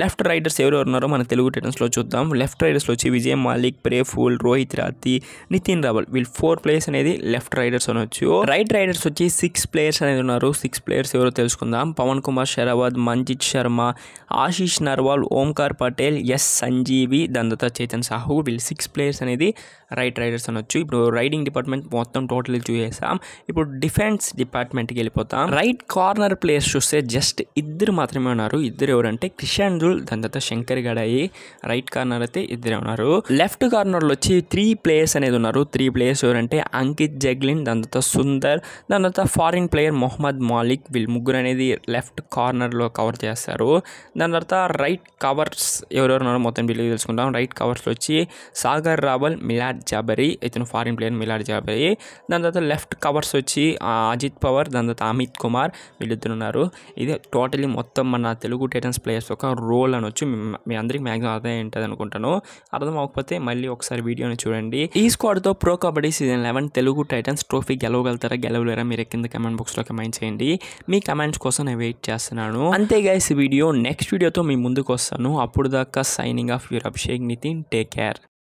left riders ఎవరు ఉన్నారో మన తెలుగు టైటన్స్లో చూద్దాం లెఫ్ట్ రైడర్స్లో వచ్చి విజయ్ మాలిక్ ప్రేఫుల్ రోహిత్ రాతి నితిన్ రావల్ వీళ్ళు ఫోర్ ప్లేయర్స్ అనేది లెఫ్ట్ రైడర్స్ అనొచ్చు రైట్ రైడర్స్ వచ్చి సిక్స్ ప్లేయర్స్ అనేది ఉన్నారు సిక్స్ ప్లేయర్స్ ఎవరో తెలుసుకుందాం పవన్ కుమార్ షరావత్ మంజిత్ శర్మ ఆశీష్ నర్వాల్ ఓంకార్ పటేల్ ఎస్ సంజీవి దందత చైతన్ సాహు వీళ్ళు సిక్స్ ప్లేయర్స్ అనేది రైట్ రైడర్స్ అనొచ్చు ఇప్పుడు రైడింగ్ డిపార్ట్మెంట్ మొత్తం టోటల్ చూసేసాం ఇప్పుడు డిఫెన్స్ డిపార్ట్మెంట్కి వెళ్ళిపోతాం రైట్ కార్నర్ ప్లేయర్స్ చూస్తే జస్ట్ ఇద్దరు మాత్రమే ఉన్నారు ఇద్దరు ఎవరంటే కిషన్ అండ్ రూల్ దాని తర్వాత శంకర్ గడాయి రైట్ కార్నర్ అయితే ఇద్దరే ఉన్నారు లెఫ్ట్ కార్నర్లో వచ్చి త్రీ ప్లేయర్స్ అనేది ఉన్నారు త్రీ ప్లేయర్స్ ఎవరంటే అంకిత్ జగ్లిన్ దాని తర్వాత సుందర్ దాని తర్వాత ఫారిన్ ప్లేయర్ మొహమ్మద్ మాలిక్ వీళ్ళు ముగ్గురు అనేది లెఫ్ట్ కార్నర్లో కవర్ చేస్తారు దాని తర్వాత రైట్ కవర్స్ ఎవరెవరు ఉన్నారో మొత్తం వీళ్ళు తెలుసుకుంటాం రైట్ కవర్స్లో వచ్చి సాగర్ రావల్ మిలాడ్ జాబరి ఇతను ఫారిన్ ప్లేయర్ మిలాడ్ జాబరి దాని తర్వాత లెఫ్ట్ కవర్స్ వచ్చి అజిత్ పవర్ దాని తర్వాత అమిత్ కుమార్ వీళ్ళిద్దరు ఉన్నారు ఇది టోటలీ మొత్తం మన తెలుగు టైటన్స్ ప్లేయర్స్ ఒక ఆర్ రోల్ అనొచ్చు మీ అందరికి మ్యాక్సిమం అర్థం ఏంటది అనుకుంటాను అర్థం అవ్వకపోతే మళ్ళీ ఒకసారి వీడియోని చూడండి ఈ స్క్వాడ్తో pro kabaddi season eleven Telugu Titans trophy గెలవగలుగుతారా గెలవలేరా మీరు కింద కమెంట్ బాక్స్లో కమెంట్ చేయండి మీ కమెంట్స్ కోసం నేను వెయిట్ చేస్తున్నాను అంతే గైస్ వీడియో నెక్స్ట్ వీడియోతో మీ ముందుకు వస్తాను అప్పుడు దాకా signing off your Abhishek Nitin take care